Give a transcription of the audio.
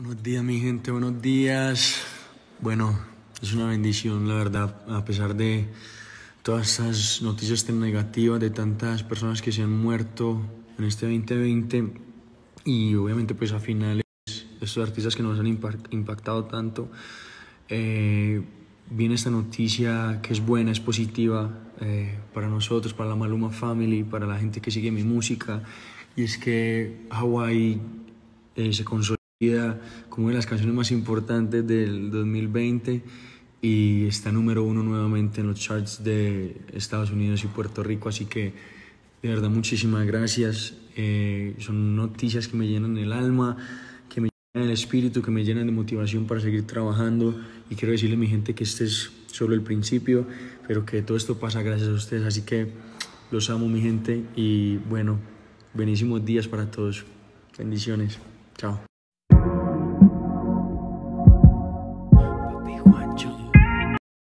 Buenos días, mi gente, buenos días. Bueno, es una bendición, la verdad, a pesar de todas estas noticias tan negativas, de tantas personas que se han muerto en este 2020 y obviamente pues a finales estos artistas que nos han impactado tanto, eh, viene esta noticia que es buena, es positiva eh, para nosotros, para la Maluma Family, para la gente que sigue mi música, y es que Hawaii eh, se consolida como una de las canciones más importantes del 2020 y está número uno nuevamente en los charts de Estados Unidos y Puerto Rico, así que de verdad muchísimas gracias. Eh, son noticias que me llenan el alma, que me llenan el espíritu, que me llenan de motivación para seguir trabajando y quiero decirle a mi gente que este es solo el principio, pero que todo esto pasa gracias a ustedes, así que los amo mi gente y bueno, buenísimos días para todos. Bendiciones. Chao.